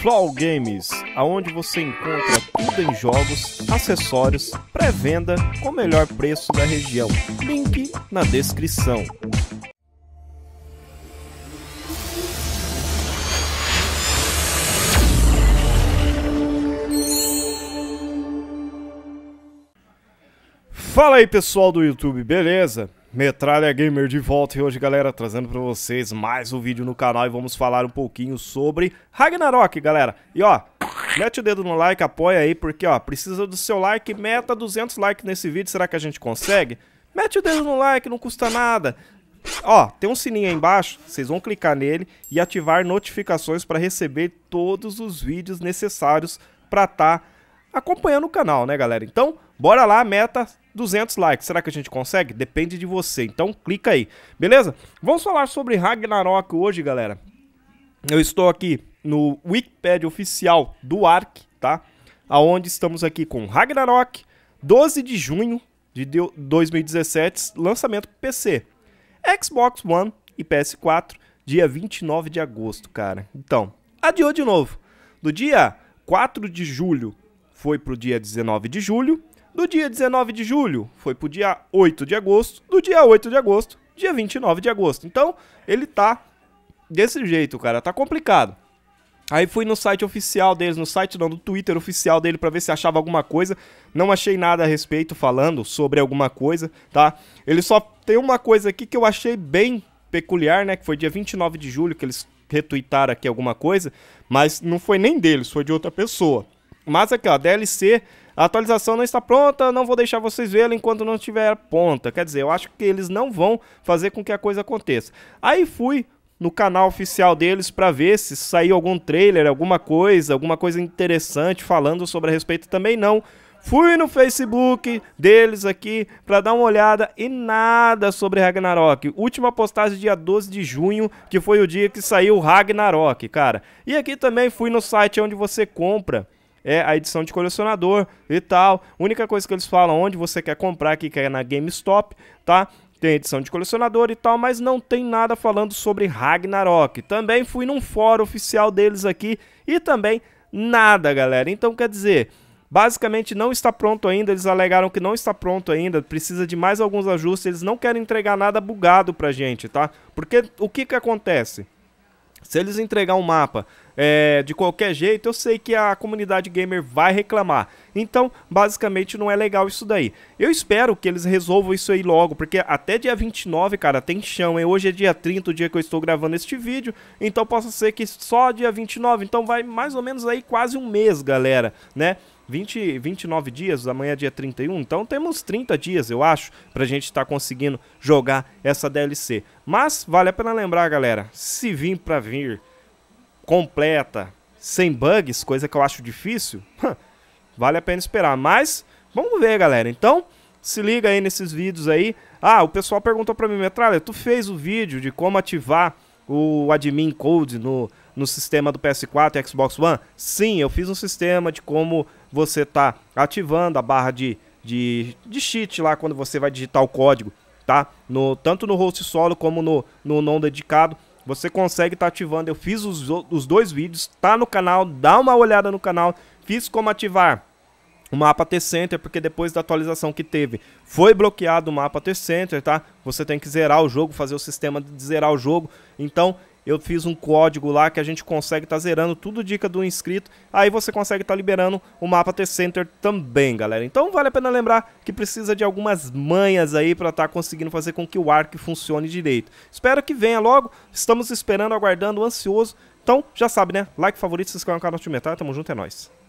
Flow Games, aonde você encontra tudo em jogos, acessórios, pré-venda com o melhor preço da região. Link na descrição. Fala aí pessoal do YouTube, beleza? Metralha Gamer de volta e hoje, galera, trazendo para vocês mais um vídeo no canal e vamos falar um pouquinho sobre Ragnarok, galera. E ó, mete o dedo no like, apoia aí, porque ó, precisa do seu like, meta 200 likes nesse vídeo, será que a gente consegue? Mete o dedo no like, não custa nada. Ó, tem um sininho aí embaixo, vocês vão clicar nele e ativar notificações para receber todos os vídeos necessários para estar tá acompanhando o canal, né, galera? Então, bora lá, meta 200 likes. Será que a gente consegue? Depende de você. Então clica aí, beleza? Vamos falar sobre Ragnarok hoje, galera. Eu estou aqui no Wikipedia oficial do Ark, tá? Aonde estamos aqui com Ragnarok, 12 de junho de 2017, lançamento PC, Xbox One e PS4, dia 29 de agosto, cara. Então, adiou de novo. Do dia 4 de julho foi pro dia 19 de julho do dia 19 de julho foi pro dia 8 de agosto, do dia 8 de agosto, dia 29 de agosto. Então, ele tá desse jeito, cara, tá complicado. Aí fui no site oficial deles, no site não, no Twitter oficial dele para ver se achava alguma coisa. Não achei nada a respeito falando sobre alguma coisa, tá? Ele só tem uma coisa aqui que eu achei bem peculiar, né, que foi dia 29 de julho que eles retweetaram aqui alguma coisa, mas não foi nem deles, foi de outra pessoa. Mas aqui, ó, DLC, a atualização não está pronta, não vou deixar vocês vê-la enquanto não tiver ponta. Quer dizer, eu acho que eles não vão fazer com que a coisa aconteça. Aí fui no canal oficial deles para ver se saiu algum trailer, alguma coisa, alguma coisa interessante falando sobre a respeito também não. Fui no Facebook deles aqui para dar uma olhada e nada sobre Ragnarok. Última postagem dia 12 de junho, que foi o dia que saiu Ragnarok, cara. E aqui também fui no site onde você compra é a edição de colecionador e tal. Única coisa que eles falam onde você quer comprar, que é na GameStop, tá? tem edição de colecionador e tal, mas não tem nada falando sobre Ragnarok. Também fui num fórum oficial deles aqui e também nada, galera. Então quer dizer, basicamente não está pronto ainda, eles alegaram que não está pronto ainda, precisa de mais alguns ajustes, eles não querem entregar nada bugado pra gente, tá? Porque o que que acontece? Se eles entregar um mapa é, de qualquer jeito, eu sei que a comunidade gamer vai reclamar. Então, basicamente, não é legal isso daí. Eu espero que eles resolvam isso aí logo, porque até dia 29, cara, tem chão, hein? Hoje é dia 30, o dia que eu estou gravando este vídeo, então possa ser que só dia 29, então vai mais ou menos aí quase um mês, galera, né? 20, 29 dias, amanhã é dia 31, então temos 30 dias, eu acho, para a gente estar tá conseguindo jogar essa DLC. Mas vale a pena lembrar, galera, se vir para vir completa, sem bugs, coisa que eu acho difícil, vale a pena esperar. Mas vamos ver, galera. Então, se liga aí nesses vídeos aí. Ah, o pessoal perguntou para mim, Metralha, tu fez o vídeo de como ativar o admin code no no sistema do PS4 e Xbox One? Sim, eu fiz um sistema de como você tá ativando a barra de, de, de cheat lá quando você vai digitar o código, tá? No, tanto no host solo como no, no não dedicado. Você consegue estar tá ativando. Eu fiz os, os dois vídeos, tá no canal, dá uma olhada no canal. Fiz como ativar o mapa T-Center, porque depois da atualização que teve, foi bloqueado o mapa T-Center, tá? Você tem que zerar o jogo, fazer o sistema de zerar o jogo. Então, eu fiz um código lá que a gente consegue estar tá zerando tudo dica do inscrito. Aí você consegue estar tá liberando o mapa T-Center também, galera. Então vale a pena lembrar que precisa de algumas manhas aí para estar tá conseguindo fazer com que o ARC funcione direito. Espero que venha logo. Estamos esperando, aguardando, ansioso. Então, já sabe, né? Like, favorito, se inscreve no canal do Time Metal. Tá? Tamo junto, é nóis.